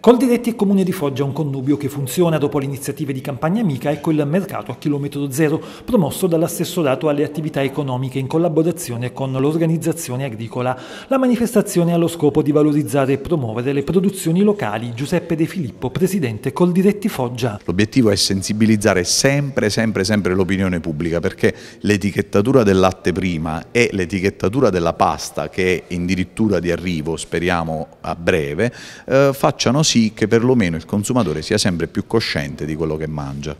Coldiretti e Comune di Foggia un connubio che funziona dopo le iniziative di Campagna Amica e col mercato a chilometro zero, promosso dall'assessorato alle attività economiche in collaborazione con l'organizzazione agricola. La manifestazione ha lo scopo di valorizzare e promuovere le produzioni locali. Giuseppe De Filippo, presidente Coldiretti Foggia. L'obiettivo è sensibilizzare sempre, sempre, sempre l'opinione pubblica perché l'etichettatura del latte prima e l'etichettatura della pasta che è addirittura di arrivo, speriamo a breve, eh, facciano sì che perlomeno il consumatore sia sempre più cosciente di quello che mangia.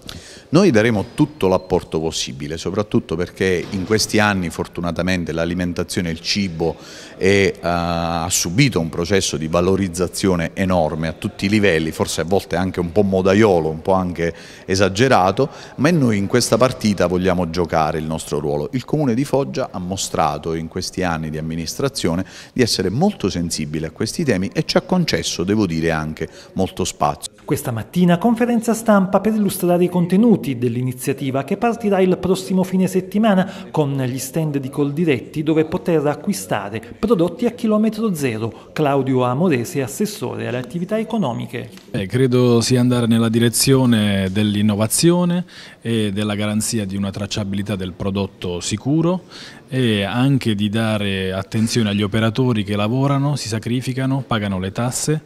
Noi daremo tutto l'apporto possibile, soprattutto perché in questi anni fortunatamente l'alimentazione e il cibo è, uh, ha subito un processo di valorizzazione enorme a tutti i livelli, forse a volte anche un po' modaiolo, un po' anche esagerato, ma noi in questa partita vogliamo giocare il nostro ruolo. Il Comune di Foggia ha mostrato in questi anni di amministrazione di essere molto sensibile a questi temi e ci ha concesso, devo dire, anche anche molto spazio. Questa mattina conferenza stampa per illustrare i contenuti dell'iniziativa che partirà il prossimo fine settimana con gli stand di Coldiretti dove poter acquistare prodotti a chilometro zero. Claudio Amorese, assessore alle attività economiche. Eh, credo sia andare nella direzione dell'innovazione e della garanzia di una tracciabilità del prodotto sicuro e anche di dare attenzione agli operatori che lavorano, si sacrificano, pagano le tasse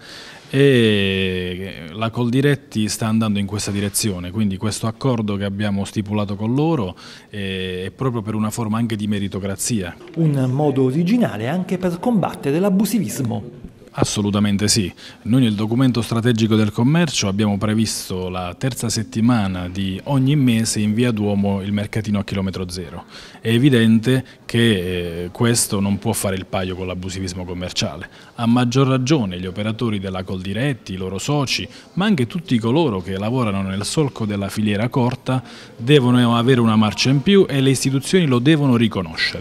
e la Coldiretti sta andando in questa direzione, quindi questo accordo che abbiamo stipulato con loro eh, è proprio per una forma anche di meritocrazia. Un modo originale anche per combattere l'abusivismo. Assolutamente sì. Noi nel documento strategico del commercio abbiamo previsto la terza settimana di ogni mese in via Duomo il mercatino a chilometro zero. È evidente che eh, questo non può fare il paio con l'abusivismo commerciale. A maggior ragione gli operatori della Coldiretti, i loro soci, ma anche tutti coloro che lavorano nel solco della filiera corta devono avere una marcia in più e le istituzioni lo devono riconoscere.